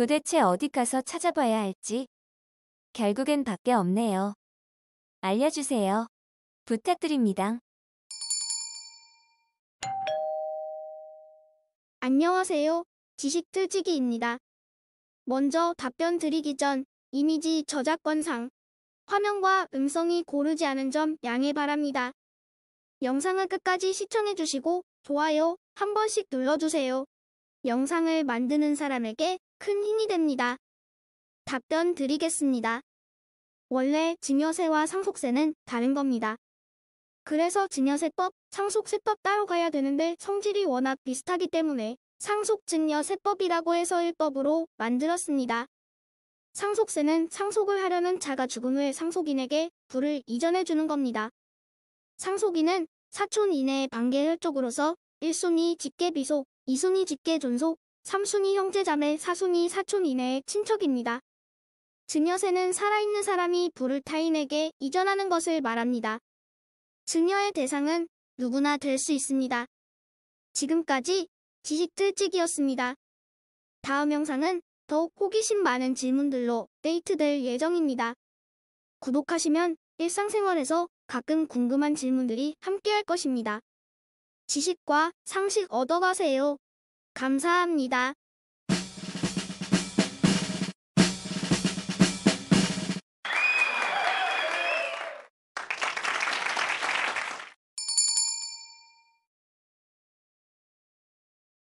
도대체 어디 가서 찾아봐야 할지 결국엔 밖에 없네요. 알려주세요. 부탁드립니다. 안녕하세요. 지식틀지기입니다. 먼저 답변 드리기 전 이미지 저작권상 화면과 음성이 고르지 않은 점 양해 바랍니다. 영상을 끝까지 시청해주시고 좋아요 한 번씩 눌러주세요. 영상을 만드는 사람에게 큰 힘이 됩니다. 답변 드리겠습니다. 원래 증여세와 상속세는 다른 겁니다. 그래서 증여세법, 상속세법 따로 가야 되는데 성질이 워낙 비슷하기 때문에 상속증여세법이라고 해서 1법으로 만들었습니다. 상속세는 상속을 하려는 자가 죽은 후에 상속인에게 부를 이전해 주는 겁니다. 상속인은 사촌 이내의 반계 혈족으로서 1순위 직계 비속, 2순위 직계 존속, 삼순이 형제자매 사순이 사촌 이내의 친척입니다. 증여세는 살아있는 사람이 부를 타인에게 이전하는 것을 말합니다. 증여의 대상은 누구나 될 수 있습니다. 지금까지 지식틀찍이었습니다. 다음 영상은 더욱 호기심 많은 질문들로 데이트될 예정입니다. 구독하시면 일상생활에서 가끔 궁금한 질문들이 함께할 것입니다. 지식과 상식 얻어가세요. 감사합니다.